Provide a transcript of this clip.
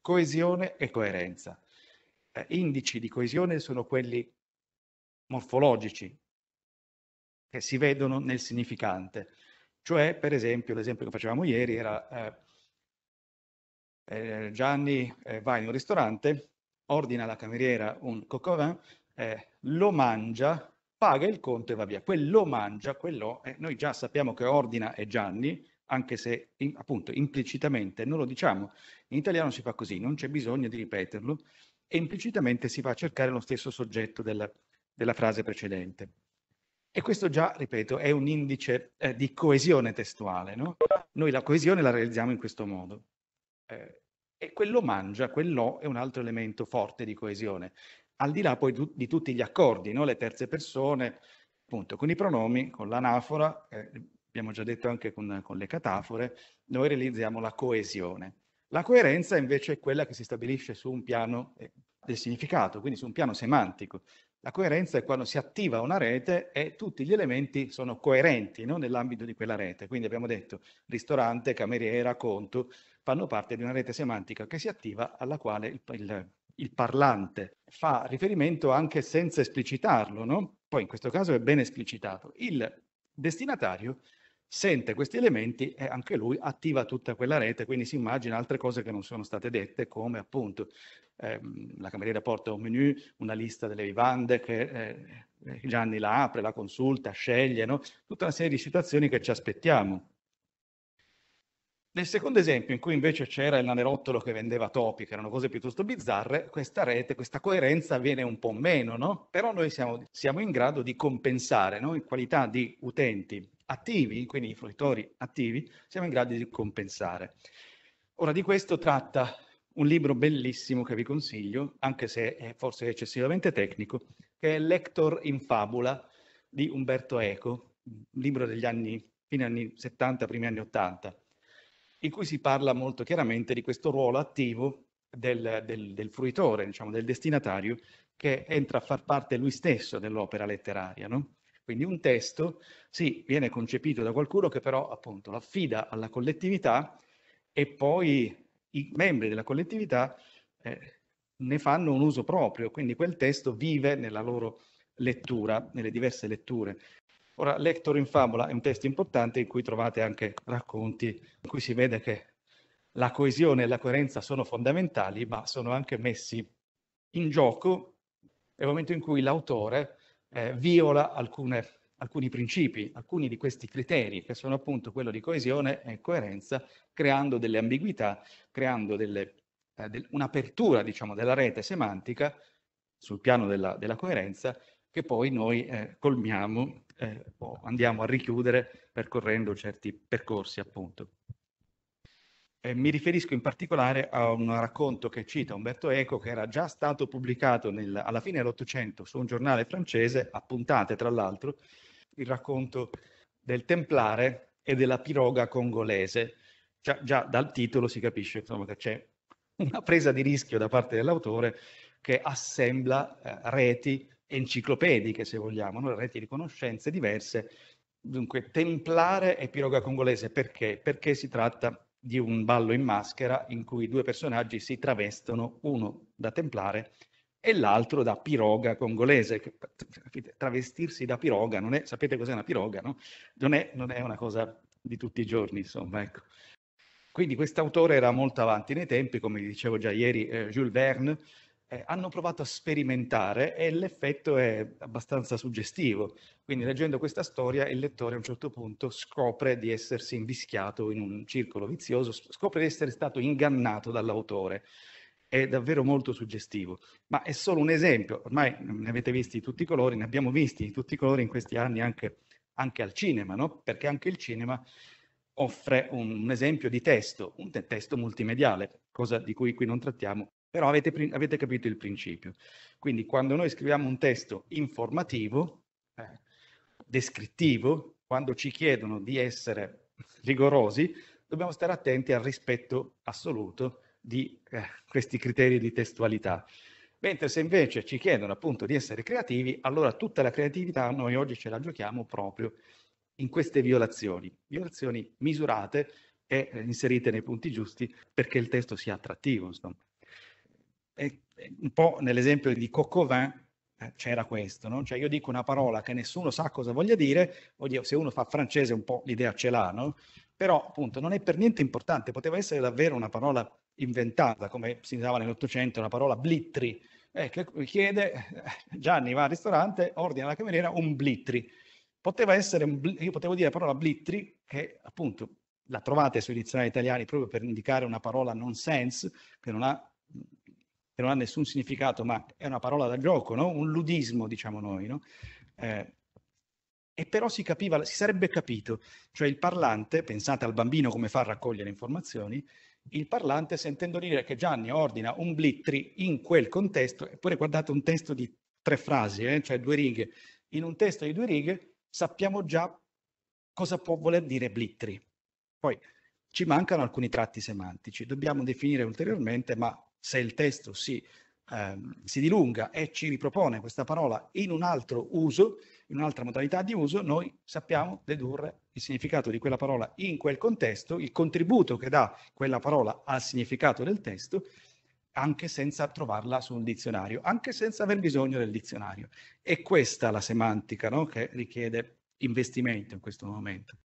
coesione e coerenza. Eh, indici di coesione sono quelli morfologici che si vedono nel significante, cioè per esempio l'esempio che facevamo ieri era eh, eh Gianni eh, va in un ristorante, ordina alla cameriera un coccovin, eh, lo mangia, paga il conto e va via. Quello mangia, quello eh, noi già sappiamo che ordina è Gianni, anche se in, appunto implicitamente non lo diciamo. In italiano si fa così, non c'è bisogno di ripeterlo e implicitamente si va a cercare lo stesso soggetto della, della frase precedente. E questo già, ripeto, è un indice eh, di coesione testuale. No? Noi la coesione la realizziamo in questo modo. Eh, e quello mangia, quello è un altro elemento forte di coesione. Al di là poi tu, di tutti gli accordi, no? le terze persone, appunto, con i pronomi, con l'anafora, eh, abbiamo già detto anche con, con le catafore, noi realizziamo la coesione. La coerenza invece è quella che si stabilisce su un piano eh, del significato, quindi su un piano semantico. La coerenza è quando si attiva una rete e tutti gli elementi sono coerenti no? nell'ambito di quella rete. Quindi abbiamo detto ristorante, cameriera, conto, fanno parte di una rete semantica che si attiva alla quale il, il, il parlante fa riferimento anche senza esplicitarlo. No? Poi in questo caso è ben esplicitato. Il destinatario sente questi elementi e anche lui attiva tutta quella rete, quindi si immagina altre cose che non sono state dette, come appunto ehm, la cameriera porta un menu, una lista delle vivande che eh, Gianni la apre, la consulta, sceglie, no? tutta una serie di situazioni che ci aspettiamo. Nel secondo esempio, in cui invece c'era il nanerottolo che vendeva topi, che erano cose piuttosto bizzarre, questa rete, questa coerenza viene un po' meno, no? Però noi siamo, siamo in grado di compensare, no? in qualità di utenti attivi, quindi i fruitori attivi, siamo in grado di compensare. Ora di questo tratta un libro bellissimo che vi consiglio, anche se è forse eccessivamente tecnico, che è Lector in fabula di Umberto Eco, un libro degli anni, fine anni 70, primi anni 80, in cui si parla molto chiaramente di questo ruolo attivo del, del, del fruitore, diciamo, del destinatario, che entra a far parte lui stesso dell'opera letteraria, no? Quindi un testo, sì, viene concepito da qualcuno che però appunto lo affida alla collettività e poi i membri della collettività eh, ne fanno un uso proprio, quindi quel testo vive nella loro lettura, nelle diverse letture. Ora, Lector in Fabula è un testo importante in cui trovate anche racconti in cui si vede che la coesione e la coerenza sono fondamentali, ma sono anche messi in gioco nel momento in cui l'autore eh, viola alcune, alcuni principi, alcuni di questi criteri, che sono appunto quello di coesione e coerenza, creando delle ambiguità, creando delle, eh, del, un'apertura diciamo, della rete semantica sul piano della, della coerenza che poi noi eh, colmiamo eh, o andiamo a richiudere percorrendo certi percorsi appunto. Eh, mi riferisco in particolare a un racconto che cita Umberto Eco, che era già stato pubblicato nel, alla fine dell'Ottocento su un giornale francese, a puntate tra l'altro, il racconto del Templare e della piroga congolese. Già, già dal titolo si capisce insomma, che c'è una presa di rischio da parte dell'autore che assembla eh, reti enciclopediche, se vogliamo, no? reti di conoscenze diverse. Dunque, templare e piroga congolese perché? Perché si tratta di un ballo in maschera in cui due personaggi si travestono, uno da templare e l'altro da piroga congolese. Travestirsi da piroga, non è, sapete cos'è una piroga, no? non, è, non è, una cosa di tutti i giorni, insomma. Ecco. Quindi quest'autore era molto avanti nei tempi, come dicevo già ieri, eh, Jules Verne, eh, hanno provato a sperimentare e l'effetto è abbastanza suggestivo. Quindi leggendo questa storia il lettore a un certo punto scopre di essersi invischiato in un circolo vizioso, scopre di essere stato ingannato dall'autore. È davvero molto suggestivo, ma è solo un esempio. Ormai ne avete visti tutti i colori, ne abbiamo visti tutti i colori in questi anni anche, anche al cinema, no? perché anche il cinema offre un, un esempio di testo, un testo multimediale, cosa di cui qui non trattiamo, però avete, avete capito il principio. Quindi quando noi scriviamo un testo informativo, eh, descrittivo, quando ci chiedono di essere rigorosi, dobbiamo stare attenti al rispetto assoluto di eh, questi criteri di testualità. Mentre se invece ci chiedono appunto di essere creativi, allora tutta la creatività noi oggi ce la giochiamo proprio in queste violazioni, violazioni misurate e eh, inserite nei punti giusti perché il testo sia attrattivo. Insomma eh, un po' nell'esempio di Coccovin eh, c'era questo, no? Cioè io dico una parola che nessuno sa cosa voglia dire, oddio, se uno fa francese un po' l'idea ce l'ha, no? Però appunto non è per niente importante, poteva essere davvero una parola inventata, come si usava nell'Ottocento, una parola blitri, eh, che chiede, eh, Gianni va al ristorante, ordina alla cameriera un blitri, Poteva essere, un, io potevo dire la parola blitri, che appunto la trovate sui dizionari italiani proprio per indicare una parola non sense, che non ha che non ha nessun significato, ma è una parola da gioco, no? un ludismo, diciamo noi. No? Eh, e però si capiva, si sarebbe capito, cioè il parlante, pensate al bambino come fa a raccogliere informazioni, il parlante sentendo dire che Gianni ordina un blittri in quel contesto, eppure guardate un testo di tre frasi, eh, cioè due righe, in un testo di due righe sappiamo già cosa può voler dire blittri. Poi ci mancano alcuni tratti semantici, dobbiamo definire ulteriormente, ma se il testo si, ehm, si dilunga e ci ripropone questa parola in un altro uso, in un'altra modalità di uso, noi sappiamo dedurre il significato di quella parola in quel contesto, il contributo che dà quella parola al significato del testo, anche senza trovarla su un dizionario, anche senza aver bisogno del dizionario. È questa la semantica no? che richiede investimento in questo momento.